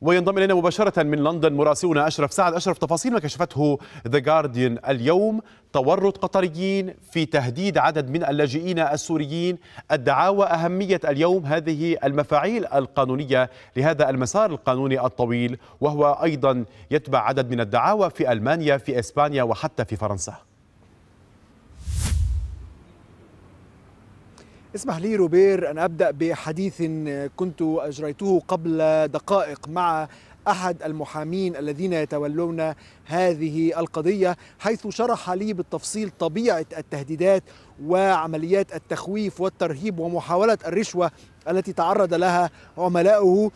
وينضم الينا مباشره من لندن مراسلنا اشرف سعد اشرف تفاصيل ما كشفته ذا جارديان اليوم تورط قطريين في تهديد عدد من اللاجئين السوريين الدعاوى اهميه اليوم هذه المفاعيل القانونيه لهذا المسار القانوني الطويل وهو ايضا يتبع عدد من الدعاوى في المانيا في اسبانيا وحتى في فرنسا اسمح لي روبير أن أبدأ بحديث كنت أجريته قبل دقائق مع احد المحامين الذين يتولون هذه القضيه حيث شرح لي بالتفصيل طبيعه التهديدات وعمليات التخويف والترهيب ومحاوله الرشوه التي تعرض لها عملاؤه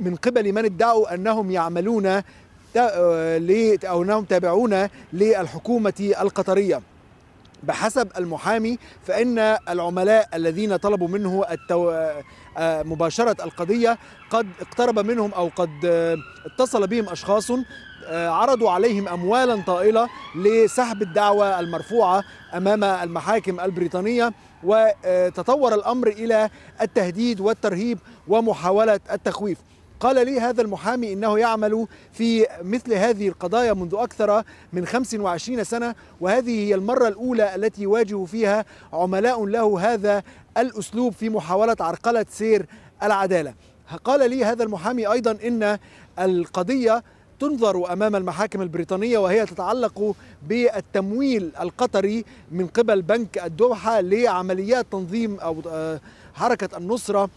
من قبل من ادعوا انهم يعملون آه، او انهم تابعون للحكومه القطريه بحسب المحامي فإن العملاء الذين طلبوا منه التو... آه، مباشرة القضية قد اقترب منهم أو قد آه، اتصل بهم أشخاص آه، عرضوا عليهم أموالا طائلة لسحب الدعوة المرفوعة أمام المحاكم البريطانية وتطور الأمر إلى التهديد والترهيب ومحاولة التخويف قال لي هذا المحامي إنه يعمل في مثل هذه القضايا منذ أكثر من 25 سنة وهذه هي المرة الأولى التي يواجه فيها عملاء له هذا الأسلوب في محاولة عرقلة سير العدالة قال لي هذا المحامي أيضا إن القضية تنظر امام المحاكم البريطانيه وهي تتعلق بالتمويل القطري من قبل بنك الدوحه لعمليات تنظيم او آه، حركه النصره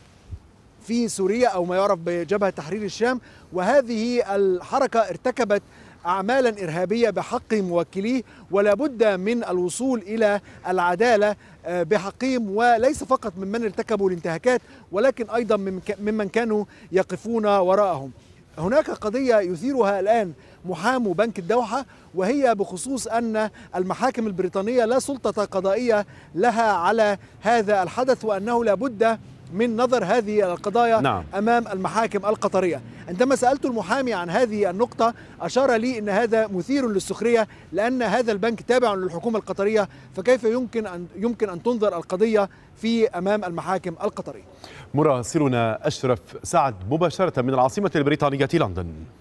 في سوريا أو ما يعرف بجبهة تحرير الشام وهذه الحركة ارتكبت أعمالا إرهابية بحق موكليه ولا بد من الوصول إلى العدالة آه، بحقهم وليس فقط ممن ارتكبوا الانتهاكات ولكن أيضا ممن كانوا يقفون وراءهم هناك قضية يثيرها الآن محامو بنك الدوحة وهي بخصوص أن المحاكم البريطانية لا سلطة قضائية لها على هذا الحدث وأنه لابد من نظر هذه القضايا نعم. امام المحاكم القطريه عندما سالت المحامي عن هذه النقطه اشار لي ان هذا مثير للسخريه لان هذا البنك تابع للحكومه القطريه فكيف يمكن ان يمكن ان تنظر القضيه في امام المحاكم القطريه مراسلنا اشرف سعد مباشره من العاصمه البريطانيه لندن